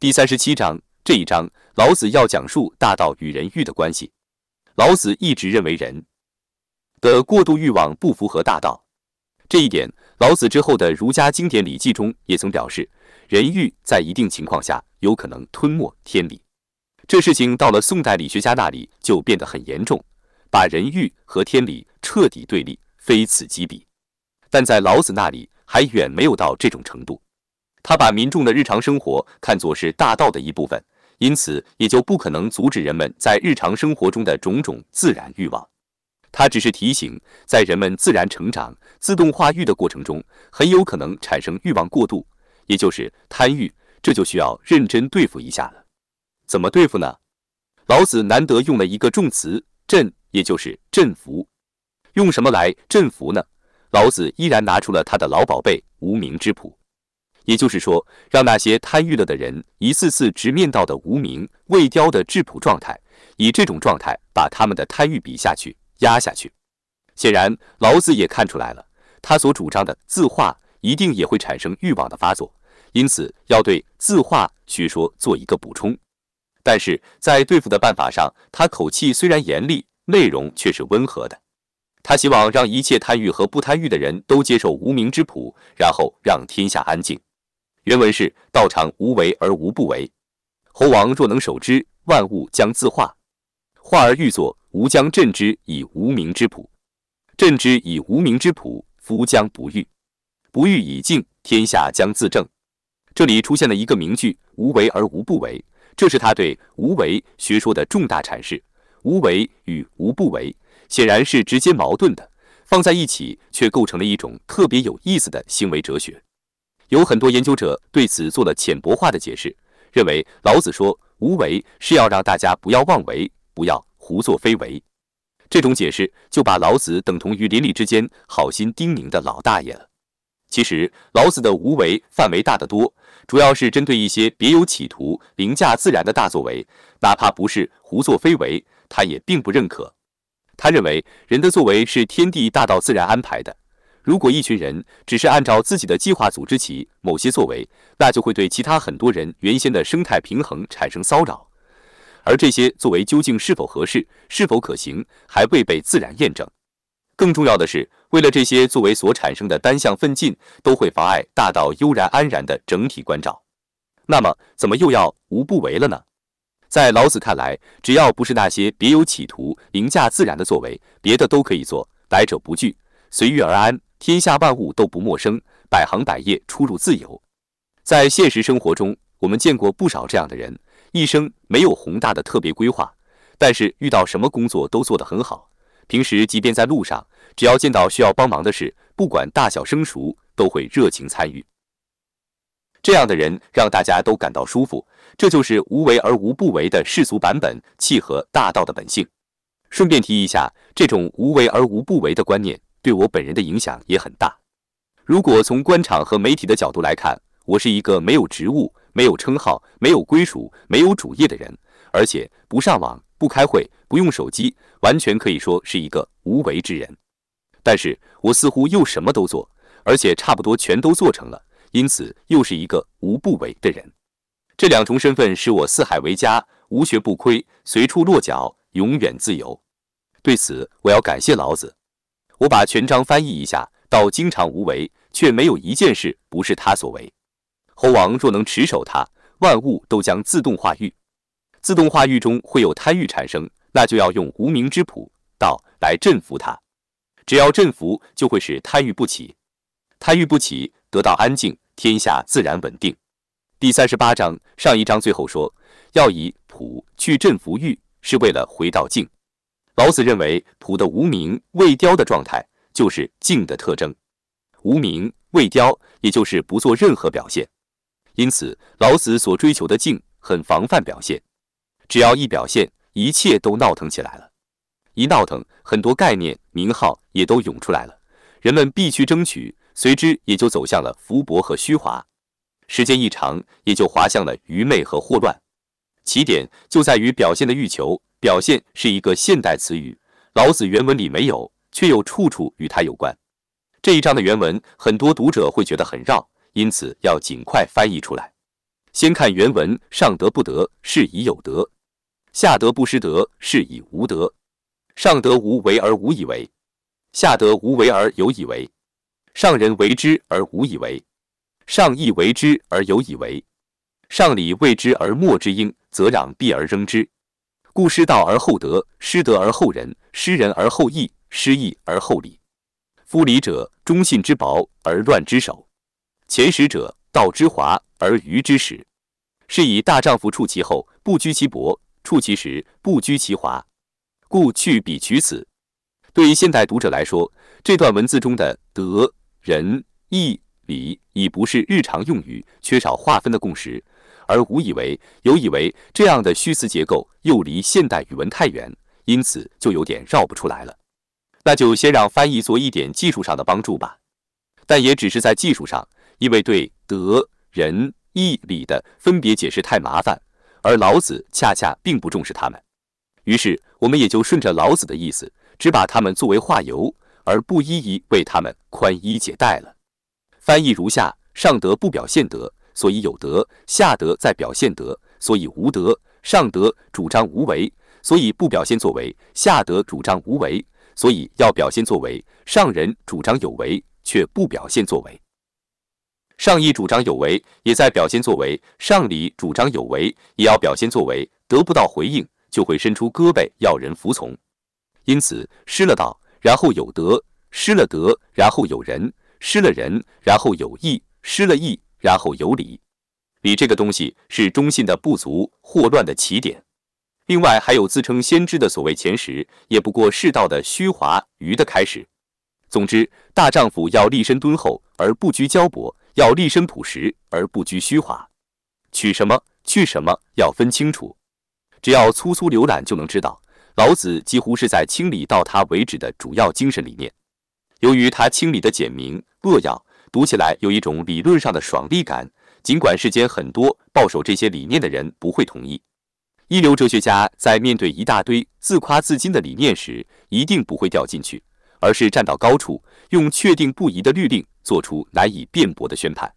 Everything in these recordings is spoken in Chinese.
第三十七章，这一章老子要讲述大道与人欲的关系。老子一直认为人的过度欲望不符合大道。这一点，老子之后的儒家经典《礼记》中也曾表示，人欲在一定情况下有可能吞没天理。这事情到了宋代理学家那里就变得很严重，把人欲和天理彻底对立，非此即彼。但在老子那里还远没有到这种程度。他把民众的日常生活看作是大道的一部分，因此也就不可能阻止人们在日常生活中的种种自然欲望。他只是提醒，在人们自然成长、自动化育的过程中，很有可能产生欲望过度，也就是贪欲。这就需要认真对付一下了。怎么对付呢？老子难得用了一个重词“震”，也就是振服。用什么来振服呢？老子依然拿出了他的老宝贝——无名之朴。也就是说，让那些贪欲了的人一次次直面到的无名未雕的质朴状态，以这种状态把他们的贪欲比下去、压下去。显然，老子也看出来了，他所主张的字画一定也会产生欲望的发作，因此要对字画学说做一个补充。但是在对付的办法上，他口气虽然严厉，内容却是温和的。他希望让一切贪欲和不贪欲的人都接受无名之朴，然后让天下安静。原文是：道常无为而无不为，猴王若能守之，万物将自化；化而欲作，吾将镇之以无名之朴。镇之以无名之朴，夫将不欲；不欲以静，天下将自正。这里出现了一个名句：无为而无不为。这是他对无为学说的重大阐释。无为与无不为显然是直接矛盾的，放在一起却构成了一种特别有意思的行为哲学。有很多研究者对此做了浅薄化的解释，认为老子说“无为”是要让大家不要妄为，不要胡作非为。这种解释就把老子等同于邻里之间好心叮咛的老大爷了。其实，老子的“无为”范围大得多，主要是针对一些别有企图、凌驾自然的大作为。哪怕不是胡作非为，他也并不认可。他认为，人的作为是天地大道自然安排的。如果一群人只是按照自己的计划组织起某些作为，那就会对其他很多人原先的生态平衡产生骚扰。而这些作为究竟是否合适、是否可行，还未被自然验证。更重要的是，为了这些作为所产生的单向奋进，都会妨碍大道悠然安然的整体关照。那么，怎么又要无不为了呢？在老子看来，只要不是那些别有企图凌驾自然的作为，别的都可以做，来者不拒，随遇而安。天下万物都不陌生，百行百业出入自由。在现实生活中，我们见过不少这样的人，一生没有宏大的特别规划，但是遇到什么工作都做得很好。平时即便在路上，只要见到需要帮忙的事，不管大小生熟，都会热情参与。这样的人让大家都感到舒服，这就是无为而无不为的世俗版本，契合大道的本性。顺便提一下，这种无为而无不为的观念。对我本人的影响也很大。如果从官场和媒体的角度来看，我是一个没有职务、没有称号、没有归属、没有主业的人，而且不上网、不开会、不用手机，完全可以说是一个无为之人。但是我似乎又什么都做，而且差不多全都做成了，因此又是一个无不为的人。这两重身份使我四海为家、无学不亏、随处落脚、永远自由。对此，我要感谢老子。我把全章翻译一下，道经常无为，却没有一件事不是他所为。猴王若能持守他，万物都将自动化育。自动化育中会有贪欲产生，那就要用无名之朴道来镇服它。只要镇服，就会使贪欲不起。贪欲不起，得到安静，天下自然稳定。第三十八章上一章最后说，要以朴去镇服欲，是为了回到静。老子认为，朴的无名未雕的状态就是静的特征。无名未雕，也就是不做任何表现。因此，老子所追求的静，很防范表现。只要一表现，一切都闹腾起来了。一闹腾，很多概念名号也都涌出来了。人们必须争取，随之也就走向了浮薄和虚华。时间一长，也就滑向了愚昧和祸乱。起点就在于表现的欲求，表现是一个现代词语，老子原文里没有，却又处处与它有关。这一章的原文很多读者会觉得很绕，因此要尽快翻译出来。先看原文：上德不德，是以有德；下德不失德，是以无德。上德无为而无以为，下德无为而有以为。上人为之而无以为，上义为之而有以为。上礼为之而莫之应，则攘臂而扔之。故失道而后德，失德而后仁，失仁而后义，失义而后礼。夫礼者，忠信之薄，而乱之首。前识者，道之华，而愚之始。是以大丈夫处其后，不居其薄；处其时，不居其华。故去彼取此。对于现代读者来说，这段文字中的德、仁、义、礼已不是日常用语，缺少划分的共识。而无以为有以为这样的虚词结构又离现代语文太远，因此就有点绕不出来了。那就先让翻译做一点技术上的帮助吧，但也只是在技术上，因为对德仁义礼的分别解释太麻烦，而老子恰恰并不重视他们。于是我们也就顺着老子的意思，只把他们作为化由，而不一一为他们宽衣解带了。翻译如下：上德不表现德。所以有德，下德在表现德；所以无德，上德主张无为，所以不表现作为；下德主张无为，所以要表现作为；上仁主张有为，却不表现作为；上义主张有为，也在表现作为；上礼主张有为，也要表现作为。得不到回应，就会伸出胳膊要人服从。因此失了道，然后有德；失了德，然后有人；失了人，然后有义；失了义。然后有理。理这个东西是忠信的不足，祸乱的起点。另外还有自称先知的所谓前十，也不过世道的虚华愚的开始。总之，大丈夫要立身敦厚而不拘骄薄，要立身朴实而不拘虚华。取什么，去什么，要分清楚。只要粗粗浏览就能知道，老子几乎是在清理到他为止的主要精神理念。由于他清理的简明扼要。读起来有一种理论上的爽利感，尽管世间很多抱守这些理念的人不会同意。一流哲学家在面对一大堆自夸自矜的理念时，一定不会掉进去，而是站到高处，用确定不疑的律令做出难以辩驳的宣判。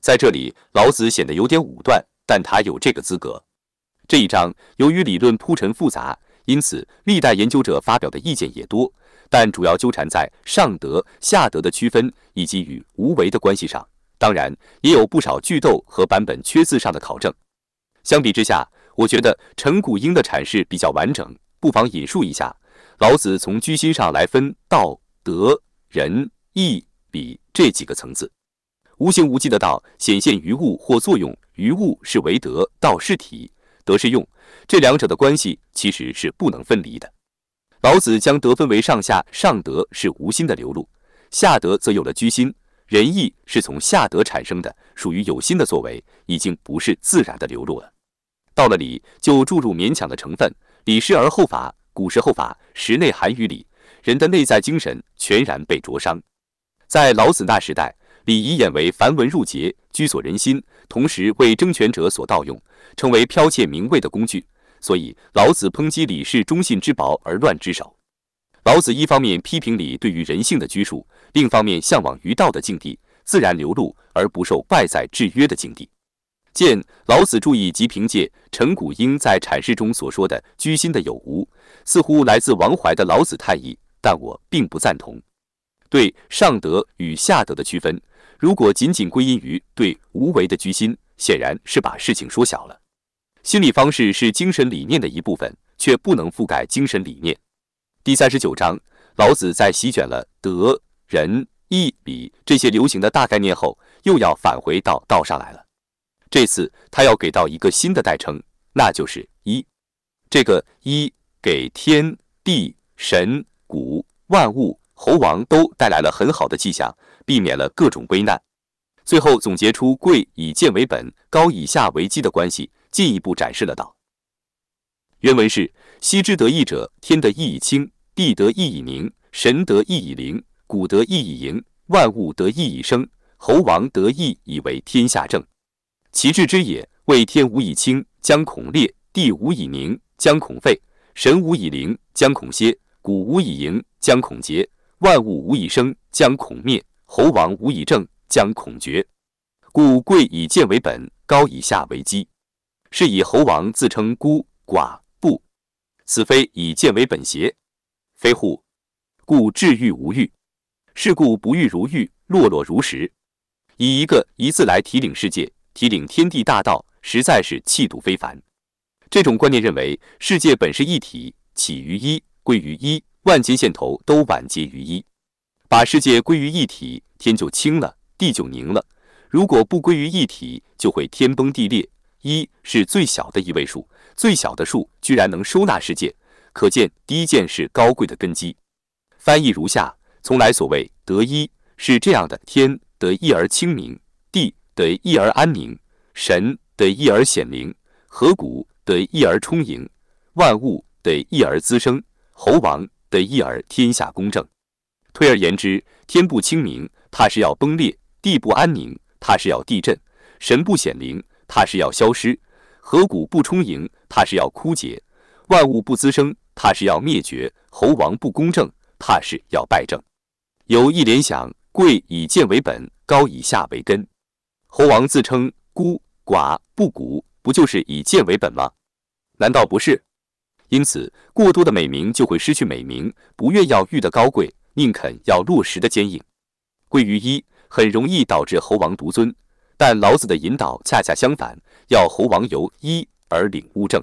在这里，老子显得有点武断，但他有这个资格。这一章由于理论铺陈复杂，因此历代研究者发表的意见也多。但主要纠缠在上德、下德的区分以及与无为的关系上，当然也有不少句斗和版本缺字上的考证。相比之下，我觉得陈谷英的阐释比较完整，不妨引述一下：老子从居心上来分，道德仁义礼这几个层次，无形无际的道显现于物或作用于物是为德，道是体，德是用，这两者的关系其实是不能分离的。老子将德分为上下，上德是无心的流露，下德则有了居心。仁义是从下德产生的，属于有心的作为，已经不是自然的流露了。到了礼，就注入勉强的成分。礼失而后法，古时候法，时内含于礼，人的内在精神全然被灼伤。在老子那时代，礼仪演为繁文缛节，居所人心，同时为争权者所盗用，成为剽窃名位的工具。所以，老子抨击礼是忠信之薄而乱之首。老子一方面批评礼对于人性的拘束，另一方面向往于道的境地，自然流露而不受外在制约的境地。见老子注意及凭借陈谷英在阐释中所说的居心的有无，似乎来自王怀的《老子太乙，但我并不赞同。对上德与下德的区分，如果仅仅归因于对无为的居心，显然是把事情说小了。心理方式是精神理念的一部分，却不能覆盖精神理念。第三十九章，老子在席卷了德、仁、义、礼这些流行的大概念后，又要返回到道上来了。这次他要给到一个新的代称，那就是一。这个一给天地、神、古、万物、猴王都带来了很好的迹象，避免了各种危难。最后总结出“贵以贱为本，高以下为基”的关系。进一步展示了道。原文是：昔之得意者，天得意以清，地得意以宁，神得意以灵，谷得意以盈，万物得意以生，猴王得意以为天下正。其致之也，为天无以清，将恐裂；地无以宁，将恐废；神无以灵，将恐歇；谷无以盈，将恐竭；万物无以生，将恐灭；猴王无以正，将恐绝。故贵以贱为本，高以下为基。是以猴王自称孤寡不，此非以见为本邪？非乎？故至欲无欲，是故不欲如玉，落落如石。以一个一字来提领世界，提领天地大道，实在是气度非凡。这种观念认为，世界本是一体，起于一，归于一，万千线头都完结于一，把世界归于一体，天就清了，地就宁了。如果不归于一体，就会天崩地裂。一是最小的一位数，最小的数居然能收纳世界，可见第一件是高贵的根基。翻译如下：从来所谓得一，是这样的：天得一而清明，地得一而安宁，神得一而显灵，河谷得一而充盈，万物得一而滋生，猴王得一而天下公正。推而言之，天不清明，怕是要崩裂；地不安宁，怕是要地震；神不显灵。怕是要消失，河谷不充盈，怕是要枯竭；万物不滋生，怕是要灭绝；猴王不公正，怕是要败政。有一联想，贵以贱为本，高以下为根。猴王自称孤寡不古，不就是以贱为本吗？难道不是？因此，过多的美名就会失去美名。不愿要玉的高贵，宁肯要落实的坚硬。贵于一，很容易导致猴王独尊。但老子的引导恰恰相反，要猴王由一而领悟正。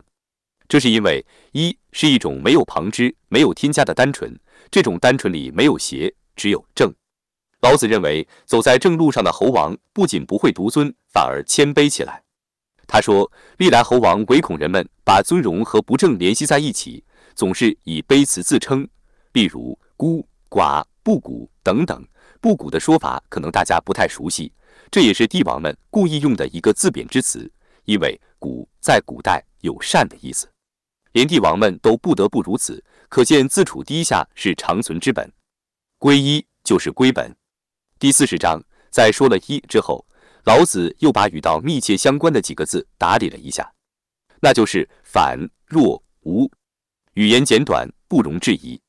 这是因为一是一种没有旁支、没有添加的单纯，这种单纯里没有邪，只有正。老子认为，走在正路上的猴王不仅不会独尊，反而谦卑起来。他说，历来猴王唯恐人们把尊荣和不正联系在一起，总是以卑辞自称，例如孤、寡、不古等等。不古的说法可能大家不太熟悉。这也是帝王们故意用的一个自贬之词，因为“古”在古代有善的意思，连帝王们都不得不如此，可见自处低下是长存之本。归一就是归本。第四十章在说了“一”之后，老子又把与道密切相关的几个字打理了一下，那就是“反”“若”“无”。语言简短，不容置疑。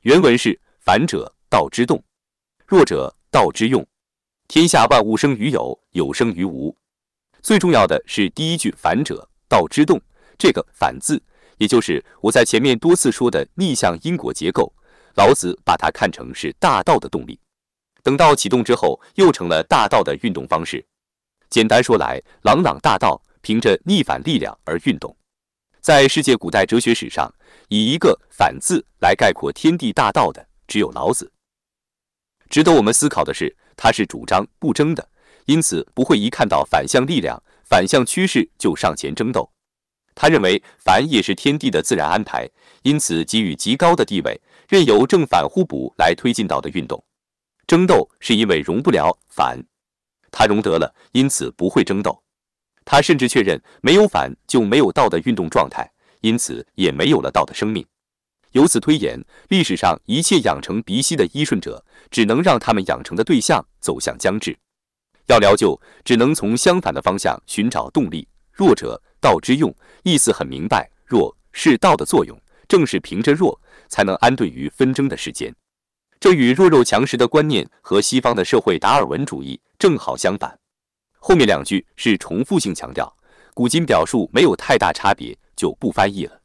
原文是：“反者，道之动；弱者，道之用。”天下万物生于有，有生于无。最重要的是第一句“反者道之动”。这个“反”字，也就是我在前面多次说的逆向因果结构。老子把它看成是大道的动力。等到启动之后，又成了大道的运动方式。简单说来，朗朗大道凭着逆反力量而运动。在世界古代哲学史上，以一个“反”字来概括天地大道的，只有老子。值得我们思考的是。他是主张不争的，因此不会一看到反向力量、反向趋势就上前争斗。他认为反也是天地的自然安排，因此给予极高的地位，任由正反互补来推进道的运动。争斗是因为容不了反，他容得了，因此不会争斗。他甚至确认没有反就没有道的运动状态，因此也没有了道的生命。由此推演，历史上一切养成鼻息的依顺者，只能让他们养成的对象走向将至。要疗救，只能从相反的方向寻找动力。弱者道之用，意思很明白，弱是道的作用，正是凭着弱，才能安顿于纷争的世间。这与弱肉强食的观念和西方的社会达尔文主义正好相反。后面两句是重复性强调，古今表述没有太大差别，就不翻译了。